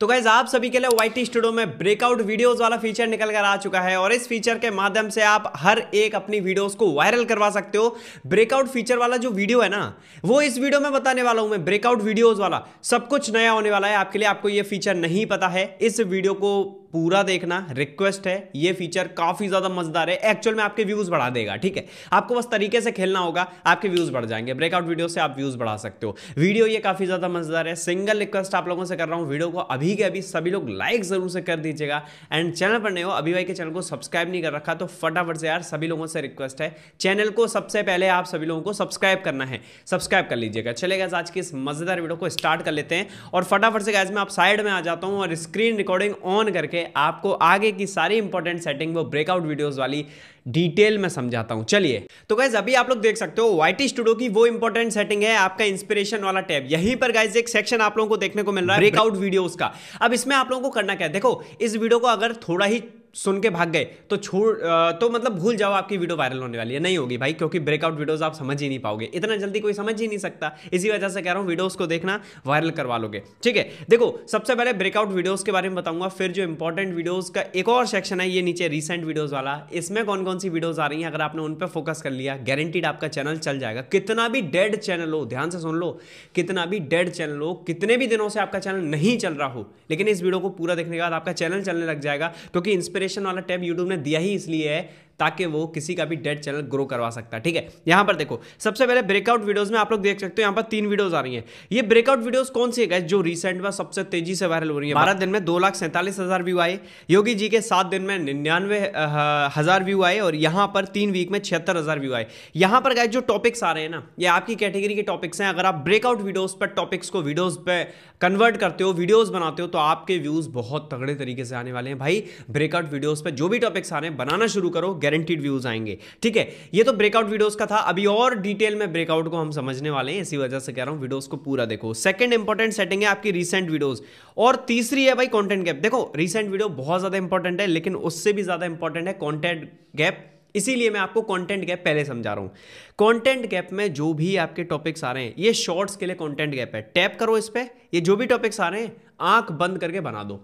तो गाइज आप सभी के लिए टी स्टूडियो में ब्रेकआउट वीडियोस वाला फीचर निकल कर आ चुका है और इस फीचर के माध्यम से आप हर एक अपनी वीडियोस को वायरल करवा सकते हो ब्रेकआउट फीचर वाला जो वीडियो है ना वो इस वीडियो में बताने वाला हूं मैं ब्रेकआउट वीडियोज वाला सब कुछ नया होने वाला है आपके लिए आपको ये फीचर नहीं पता है इस वीडियो को पूरा देखना रिक्वेस्ट है ये फीचर काफ़ी ज़्यादा मजेदार है एक्चुअल में आपके व्यूज़ बढ़ा देगा ठीक है आपको बस तरीके से खेलना होगा आपके व्यूज़ बढ़ जाएंगे ब्रेकआउट वीडियो से आप व्यूज़ बढ़ा सकते हो वीडियो ये काफ़ी ज़्यादा मजेदार है सिंगल रिक्वेस्ट आप लोगों से कर रहा हूं वीडियो को अभी के अभी सभी लोग लाइक ज़रूर से कर दीजिएगा एंड चैनल पर नहीं हो अभी भाई के चैनल को सब्सक्राइब नहीं कर रखा तो फटाफट से यार सभी लोगों से रिक्वेस्ट है चैनल को सबसे पहले आप सभी लोगों को सब्सक्राइब करना है सब्सक्राइब कर लीजिएगा चलेगा आज की इस मज़ेदार वीडियो को स्टार्ट कर लेते हैं और फटाफट से गैस में आप साइड में आ जाता हूं और स्क्रीन रिकॉर्डिंग ऑन करके होंगे आपको आगे की सारी इंपॉर्टेंट सेटिंग वो ब्रेकआउट वीडियोस वाली डिटेल में समझाता हूं चलिए तो गाइज अभी आप लोग देख सकते हो वाइटी स्टूडियो की वो इंपॉर्टेंट सेटिंग है आपका इंस्पिरेशन वाला टैब यहीं पर गाइज एक सेक्शन आप लोगों को देखने को मिल रहा है ब्रेकआउट वीडियोस का अब इसमें आप लोगों को करना क्या है देखो इस वीडियो को अगर थोड़ा ही सुन के भाग गए तो छोड़ तो मतलब भूल जाओ आपकी वीडियो वायरल होने वाली है नहीं होगी भाई क्योंकि ब्रेकआउट वीडियोस आप समझ ही नहीं पाओगे इतना जल्दी कोई समझ ही नहीं सकता इसी वजह से कह रहा हूँ वीडियोस को देखना वायरल करवा लोगे ठीक है देखो सबसे पहले ब्रेकआउट वीडियोस के बारे में बताऊंगा फिर जो इंपॉर्टेंट वीडियोज़ का एक और सेक्शन है ये नीचे रिसेंट वीडियोज़ वाला इसमें कौन कौन सी वीडियोज़ आ रही हैं अगर आपने उन पर फोकस कर लिया गारंटीड आपका चैनल चल जाएगा कितना भी डेड चैनल हो ध्यान से सुन लो कितना भी डेड चैनल हो कितने भी दिनों से आपका चैनल नहीं चल रहा हो लेकिन इस वीडियो को पूरा देखने के बाद आपका चैनल चलने लग जाएगा क्योंकि इंस्पिर इंस्पिरेशन वाला टैब यूट्यूब ने दिया ही इसलिए है ताकि वो किसी का भी डेड चैनल ग्रो करवा सकता है ठीक है यहां पर देखो सबसे पहले ब्रेकआउट वीडियोज में आप लोग देख सकते हो यहां पर तीन वीडियोज आ रही है ये ब्रेकआउट वीडियोज कौन सी है जो रिसेंट में सबसे तेजी से वायरल हो रही है बारह दिन में दो व्यू आए योगी जी के सात दिन में निन्यानवे व्यू आए और यहां पर तीन वीक में छिहत्तर व्यू आए यहां पर गए जो टॉपिक्स आ रहे हैं ना ये आपकी कैटेगरी के टॉपिक्स हैं अगर आप ब्रेकआउट वीडियोस पर टॉपिक्स को वीडियोस पे कन्वर्ट करते हो वीडियोस बनाते हो तो आपके व्यूज बहुत तगड़े तरीके से आने वाले हैं भाई ब्रेकआउट वीडियोस पर जो भी टॉपिक्स आ रहे हैं बनाना शुरू करो गारंटीड व्यूज आएंगे ठीक है ये तो ब्रेकआउट वीडियोस का था अभी और डिटेल में ब्रेकआउट को हम समझने वाले हैं इसी वजह से कह रहा हूं वीडियोस को पूरा देखो सेकंड इंपॉर्टेंट सेटिंग है आपकी रिसेंट वीडियोस और तीसरी है भाई कॉन्टेंट गैप देखो रिसेंट वीडियो बहुत ज्यादा इंपॉर्टेंट है लेकिन उससे भी ज्यादा इंपॉर्टेंट है कॉन्टेंट गैप इसीलिए मैं आपको कंटेंट गैप पहले समझा रहा हूं कंटेंट गैप में जो भी आपके टॉपिक्स आ रहे हैं ये शॉर्ट्स के लिए कंटेंट गैप है टैप करो इस पर ये जो भी टॉपिक्स आ रहे हैं आंख बंद करके बना दो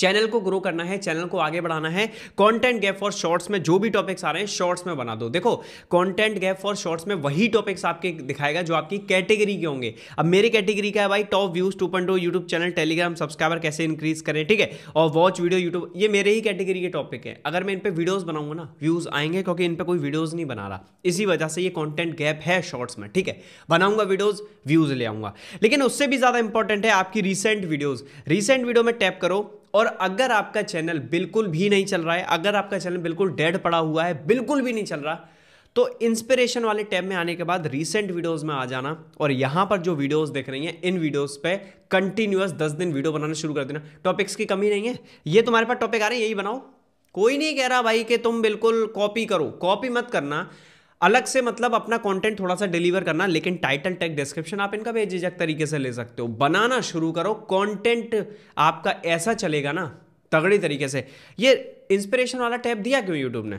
चैनल को ग्रो करना है चैनल को आगे बढ़ाना है कंटेंट गैप फॉर शॉर्ट्स में जो भी टॉपिक्स आ रहे हैं शॉर्ट्स में बना दो देखो कंटेंट गैप फॉर शॉर्ट्स में वही टॉपिक्स आपके दिखाएगा जो आपकी कैटेगरी के होंगे अब मेरे कैटेगरी का है भाई top views two point YouTube channel Telegram subscriber कैसे इंक्रीज करें ठीक है और वॉच वीडियो यूट्यूब ये मेरे ही कैटेगरी के टॉपिक है अगर मैं इन पर वीडियोज़ बनाऊंगा ना व्यूज़ आएंगे क्योंकि इन पर कोई वीडियोज़ नहीं बना रहा इसी वजह से ये कॉन्टेंट गैप है शॉर्ट्स में ठीक है बनाऊंगा वीडियोज़ व्यूज़ ले आऊंगा लेकिन उससे भी ज़्यादा इंपॉर्टेंट है आपकी रिसेंट वीडियोज़ रिसेंट वीडियो में टैप करो और अगर आपका चैनल बिल्कुल भी नहीं चल रहा है अगर आपका चैनल बिल्कुल डेड पड़ा हुआ है बिल्कुल भी नहीं चल रहा तो इंस्पिरेशन वाले टैब में आने के बाद रिसेंट वीडियोस में आ जाना और यहां पर जो वीडियोस देख रही हैं इन वीडियोस पे कंटिन्यूस दस दिन वीडियो बनाना शुरू कर देना टॉपिक्स की कमी नहीं है ये तुम्हारे पास टॉपिक आ रहे हैं यही बनाओ कोई नहीं कह रहा भाई कि तुम बिल्कुल कॉपी करो कॉपी मत करना अलग से मतलब अपना कंटेंट थोड़ा सा डिलीवर करना लेकिन टाइटल टेक डिस्क्रिप्शन आप इनका बेझिझक तरीके से ले सकते हो बनाना शुरू करो कंटेंट आपका ऐसा चलेगा ना तगड़ी तरीके से ये इंस्पिरेशन वाला टैप दिया क्यों यूट्यूब ने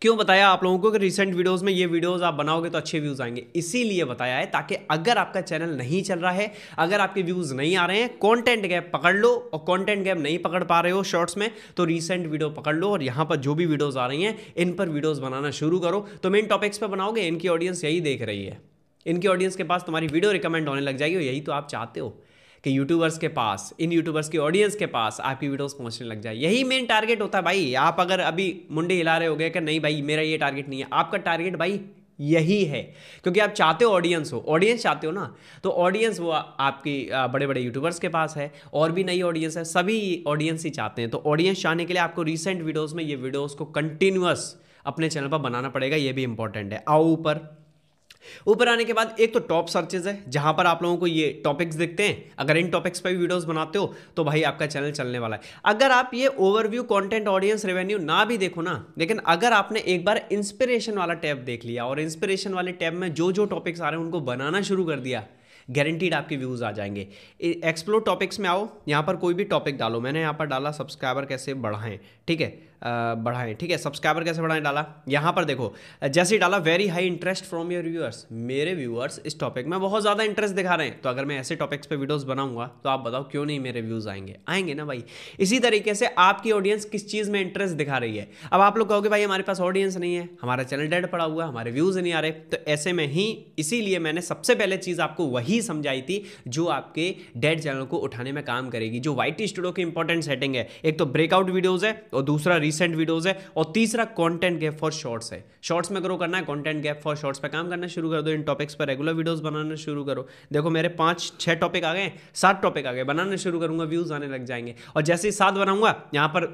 क्यों बताया आप लोगों को कि रिसेंट वीडियोस में ये वीडियोस आप बनाओगे तो अच्छे व्यूज़ आएंगे इसीलिए बताया है ताकि अगर आपका चैनल नहीं चल रहा है अगर आपके व्यूज़ नहीं आ रहे हैं कॉन्टेंट गैप पकड़ लो और कॉन्टेंट गैप नहीं पकड़ पा रहे हो शॉर्ट्स में तो रिसेंट वीडियो पकड़ लो और यहाँ पर जो भी वीडियोज़ आ रही हैं इन पर वीडियोज़ बनाना शुरू करो तो मेन टॉपिक्स पर बनाओगे इनकी ऑडियंस यही देख रही है इनकी ऑडियंस के पास तुम्हारी वीडियो रिकमेंड होने लग जाएगी और यही तो आप चाहते हो कि यूट्यूबर्स के पास इन यूट्यूबर्स की ऑडियंस के पास आपकी वीडियोस पहुंचने लग जाए यही मेन टारगेट होता है भाई आप अगर अभी मुंडे हिला रहे हो गए कि नहीं भाई मेरा ये टारगेट नहीं है आपका टारगेट भाई यही है क्योंकि आप चाहते हो ऑडियंस हो ऑडियंस चाहते हो ना तो ऑडियंस वो आपकी बड़े बड़े यूट्यूबर्स के पास है और भी नई ऑडियंस है सभी ऑडियंस ही चाहते हैं तो ऑडियंस चाहने के लिए आपको रिसेंट वीडियोस में ये वीडियोस को कंटिन्यूस अपने चैनल पर बनाना पड़ेगा ये भी इंपॉर्टेंट है आओ ऊपर ऊपर आने के बाद एक तो टॉप सर्चेज है जहां पर आप लोगों को ये टॉपिक्स दिखते हैं अगर इन टॉपिक्स पर वीडियोस बनाते हो तो भाई आपका चैनल चलने वाला है अगर आप ये ओवरव्यू कंटेंट ऑडियंस रेवेन्यू ना भी देखो ना लेकिन अगर आपने एक बार इंस्पिरेशन वाला टैब देख लिया और इंस्पिरेशन वाले टैब में जो जो टॉपिक्स आ रहे हैं उनको बनाना शुरू कर दिया गारंटीड आपके व्यूज़ आ जाएंगे एक्सप्लोर टॉपिक्स में आओ यहाँ पर कोई भी टॉपिक डालो मैंने यहाँ पर डाला सब्सक्राइबर कैसे बढ़ाएं ठीक है बढ़ाएं ठीक है सब्सक्राइबर कैसे बढ़ाएं डाला यहाँ पर देखो जैसे ही डाला very high interest from your viewers मेरे व्यूअर्स इस टॉपिक में बहुत ज़्यादा इंटरेस्ट दिखा रहे हैं तो अगर मैं ऐसे टॉपिक्स पे वीडियोस बनाऊंगा तो आप बताओ क्यों नहीं मेरे व्यूज़ आएंगे आएंगे ना भाई इसी तरीके से आपकी ऑडियंस किस चीज़ में इंटरेस्ट दिखा रही है अब आप लोग कहोगे भाई हमारे पास ऑडियंस नहीं है हमारा चैनल डेड पड़ा हुआ है हमारे व्यूज़ नहीं आ रहे तो ऐसे में ही इसीलिए मैंने सबसे पहले चीज़ आपको वही समझाई थी जो आपके डेड चैनल को उठाने में काम करेगी जो वाइट स्टूडियो की इंपॉर्टेंट सेटिंग है एक तो ब्रेकआउट वीडियोज़ है और दूसरा रिसेंट वीडियोज है और तीसरा कॉन्टेंट गैप फॉर शॉर्ट्स है शॉर्ट्स में ग्रो करना है कॉन्टेंट गैप फॉर शॉर्ट्स पर काम करना शुरू कर दो इन टॉपिक्स पर रेगुलर वीडियोज बनाना शुरू करो देखो मेरे पांच छह टॉपिक आ गए सात टॉपिक आ गए बनाना शुरू करूंगा व्यूज आने लग जाएंगे और जैसे ही सात बनाऊंगा यहां पर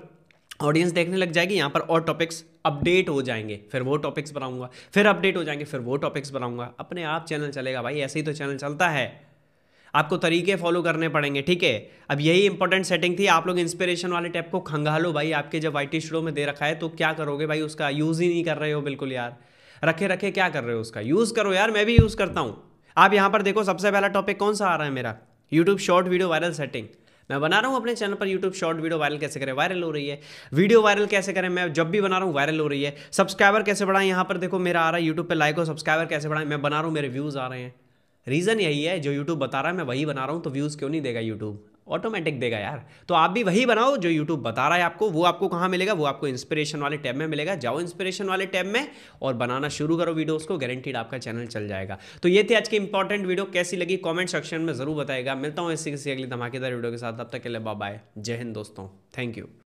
ऑडियंस देखने लग जाएगी यहाँ पर और टॉपिक्स अपडेट हो जाएंगे फिर वो टॉपिक्स बनाऊंगा फिर अपडेट हो जाएंगे फिर वो टॉपिक्स बनाऊंगा अपने आप चैनल चलेगा भाई ऐसे ही तो चैनल चलता है आपको तरीके फॉलो करने पड़ेंगे ठीक है अब यही इंपॉर्टेंट सेटिंग थी आप लोग इंस्पिरेशन वाले टैप को खंगालो भाई आपके जब आई टी शो में दे रखा है तो क्या करोगे भाई उसका यूज़ ही नहीं कर रहे हो बिल्कुल यार रखे रखे क्या कर रहे हो उसका यूज़ करो यार मैं भी यूज़ करता हूँ आप यहाँ पर देखो सबसे पहला टॉपिक कौन सा आ रहा है मेरा YouTube short video viral setting मैं बना रहा हूँ अपने चैनल पर यूट्यूब शॉर्ट वीडियो वायरल कैसे करें वायरल हो रही है वीडियो वायरल कैसे करें मैं जब भी बना रहा हूँ वायरल हो रही है सब्सक्राइबर कैसे बढ़ाएं यहाँ पर देखो मेरा आ रहा है यूट्यूब पर लाइक और सब्सक्राइबर कैसे बढ़ाएं मैं बना रहा हूँ मेरे व्यूज़ आ रहे हैं रीज़न यही है जो यूट्यूब बता रहा है मैं वही बना रहा हूँ तो व्यूज़ क्यों नहीं देगा यूट्यूब ऑटोमेटिक देगा यार तो आप भी वही बनाओ जो यूट्यूब बता रहा है आपको वो आपको कहाँ मिलेगा वो आपको इंस्पिरेशन वाले टैब में मिलेगा जाओ इंस्पिरेशन वाले टैब में और बनाना शुरू करो वीडियोस को गारंटीड आपका चैनल चल जाएगा तो ये थी आज की इंपॉर्टेंट वीडियो कैसी लगी कॉमेंट सेक्शन में जरूर बताएगा मिलता हूँ इससे किसी अगली धमाकेदार वीडियो के साथ अब तक के लिए बाय जय हिंद दोस्तों थैंक यू